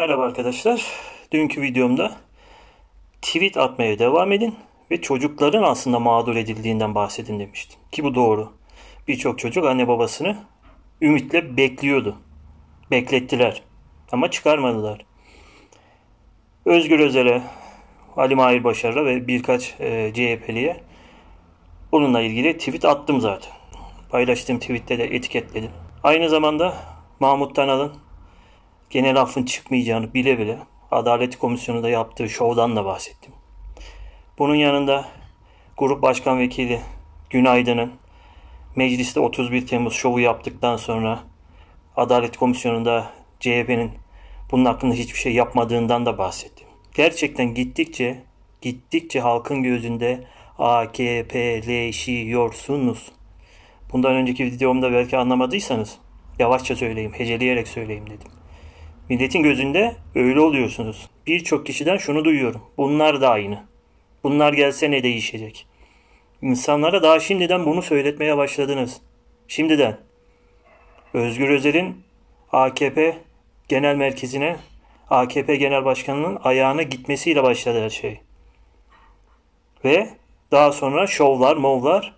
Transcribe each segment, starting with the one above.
Merhaba arkadaşlar. Dünkü videomda tweet atmaya devam edin ve çocukların aslında mağdur edildiğinden bahsedin demiştim. Ki bu doğru. Birçok çocuk anne babasını ümitle bekliyordu. Beklettiler. Ama çıkarmadılar. Özgür Özel'e, Ali Mahir Başar'a ve birkaç e, CHP'liye bununla ilgili tweet attım zaten. Paylaştığım tweette de etiketledim. Aynı zamanda Mahmut Tanal'ın genel affın çıkmayacağını bile bile Adalet Komisyonu'nda yaptığı şovdan da bahsettim. Bunun yanında Grup Başkan Vekili Günaydın'ın mecliste 31 Temmuz şovu yaptıktan sonra Adalet Komisyonu'nda CHP'nin bunun hakkında hiçbir şey yapmadığından da bahsettim. Gerçekten gittikçe gittikçe halkın gözünde AKP'leşiyorsunuz. Bundan önceki videomda belki anlamadıysanız yavaşça söyleyeyim, heceleyerek söyleyeyim dedim. Milletin gözünde öyle oluyorsunuz. Birçok kişiden şunu duyuyorum. Bunlar da aynı. Bunlar gelse ne değişecek? İnsanlara daha şimdiden bunu söyletmeye başladınız. Şimdiden. Özgür Özel'in AKP Genel Merkezi'ne AKP Genel Başkanı'nın ayağına gitmesiyle başladı her şey. Ve daha sonra şovlar, movlar,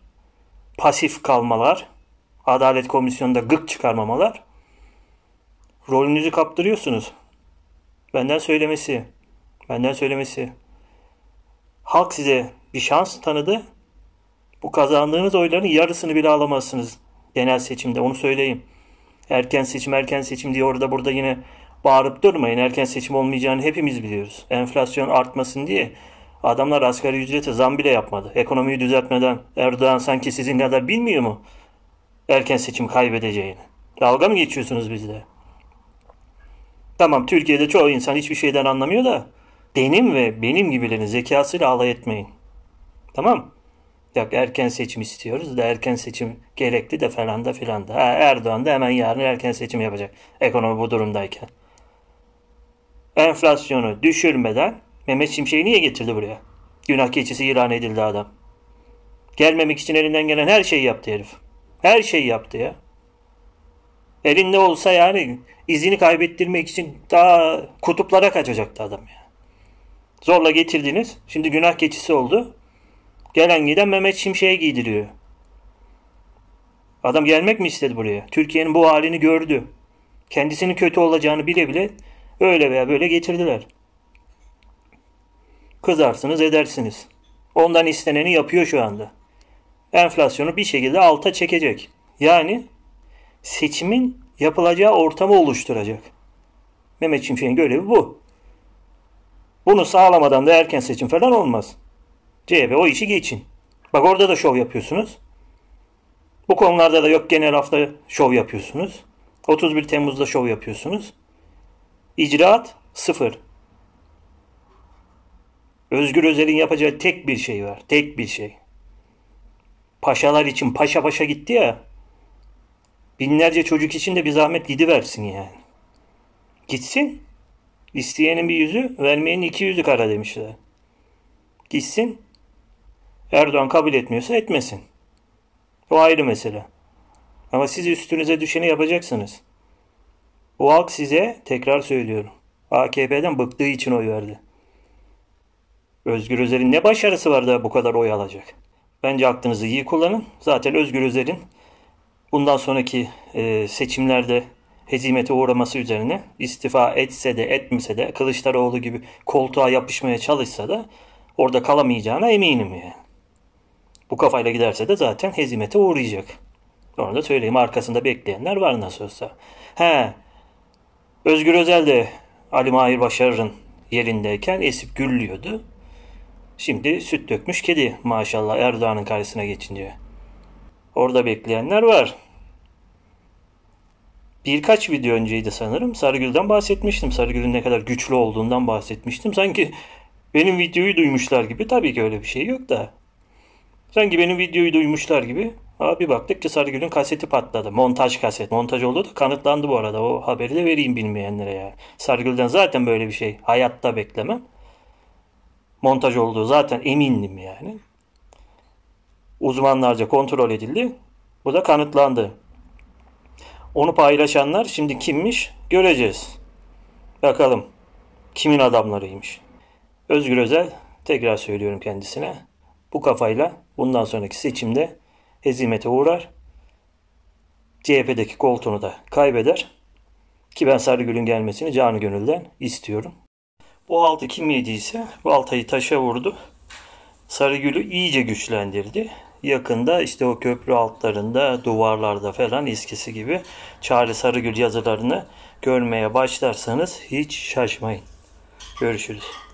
pasif kalmalar, Adalet Komisyonu'nda gık çıkarmamalar rolünüzü kaptırıyorsunuz. Benden söylemesi. Benden söylemesi. Halk size bir şans tanıdı. Bu kazandığınız oyların yarısını bile alamazsınız genel seçimde. Onu söyleyeyim. Erken seçim, erken seçim diye orada burada yine bağırıp durmayın. Erken seçim olmayacağını hepimiz biliyoruz. Enflasyon artmasın diye adamlar asgari ücrete zam bile yapmadı. Ekonomiyi düzeltmeden Erdoğan sanki sizin kadar bilmiyor mu erken seçim kaybedeceğini? Dalga mı geçiyorsunuz bizde? Tamam Türkiye'de çoğu insan hiçbir şeyden anlamıyor da benim ve benim gibilerin zekasıyla alay etmeyin. Tamam Yok erken seçim istiyoruz da erken seçim gerekli de falan da filan da. Ha, Erdoğan da hemen yarın erken seçim yapacak ekonomi bu durumdayken. Enflasyonu düşürmeden Mehmet Şimşek'i niye getirdi buraya? Günah keçisi ilan edildi adam. Gelmemek için elinden gelen her şeyi yaptı herif. Her şeyi yaptı ya. Elinde olsa yani izini kaybettirmek için daha kutuplara kaçacaktı adam ya. Zorla getirdiniz. Şimdi günah keçisi oldu. Gelen giden Mehmet Şimşek'e giydiriyor. Adam gelmek mi istedi buraya? Türkiye'nin bu halini gördü. Kendisinin kötü olacağını bile bile öyle veya böyle getirdiler. Kızarsınız edersiniz. Ondan isteneni yapıyor şu anda. Enflasyonu bir şekilde alta çekecek. Yani seçimin yapılacağı ortamı oluşturacak. Mehmet Şimşek'in görevi bu. Bunu sağlamadan da erken seçim falan olmaz. CHP o işi geçin. Bak orada da şov yapıyorsunuz. Bu konularda da yok genel hafta şov yapıyorsunuz. 31 Temmuz'da şov yapıyorsunuz. İcraat sıfır. Özgür Özel'in yapacağı tek bir şey var. Tek bir şey. Paşalar için paşa paşa gitti ya. Binlerce çocuk için de bir zahmet gidiversin yani. Gitsin. İsteyenin bir yüzü, vermeyenin iki yüzü kara demişler. Gitsin. Erdoğan kabul etmiyorsa etmesin. O ayrı mesele. Ama siz üstünüze düşeni yapacaksınız. O halk size tekrar söylüyorum. AKP'den bıktığı için oy verdi. Özgür Özel'in ne başarısı var da bu kadar oy alacak? Bence aklınızı iyi kullanın. Zaten Özgür Özel'in bundan sonraki e, seçimlerde hezimete uğraması üzerine istifa etse de etmese de Kılıçdaroğlu gibi koltuğa yapışmaya çalışsa da orada kalamayacağına eminim yani. Bu kafayla giderse de zaten hezimete uğrayacak. Onu da söyleyeyim arkasında bekleyenler var nasıl olsa. He, Özgür Özel de Ali Mahir Başarır'ın yerindeyken esip gürlüyordu. Şimdi süt dökmüş kedi maşallah Erdoğan'ın karşısına geçince. Orada bekleyenler var. Birkaç video önceydi sanırım. Sarıgül'den bahsetmiştim. Sarıgül'ün ne kadar güçlü olduğundan bahsetmiştim. Sanki benim videoyu duymuşlar gibi. Tabii ki öyle bir şey yok da. Sanki benim videoyu duymuşlar gibi. Abi baktık ki Sarıgül'ün kaseti patladı. Montaj kaset. Montaj oldu da kanıtlandı bu arada. O haberi de vereyim bilmeyenlere ya. Sarıgül'den zaten böyle bir şey hayatta beklemem. Montaj olduğu zaten emindim yani uzmanlarca kontrol edildi. Bu da kanıtlandı. Onu paylaşanlar şimdi kimmiş göreceğiz. Bakalım kimin adamlarıymış. Özgür Özel tekrar söylüyorum kendisine. Bu kafayla bundan sonraki seçimde hezimete uğrar. CHP'deki koltuğunu da kaybeder. Ki ben Sarıgül'ün gelmesini canı gönülden istiyorum. Bu altı kim yediyse bu altayı taşa vurdu. Sarıgül'ü iyice güçlendirdi yakında işte o köprü altlarında, duvarlarda falan eskisi gibi Çağrı Sarıgül yazılarını görmeye başlarsanız hiç şaşmayın. Görüşürüz.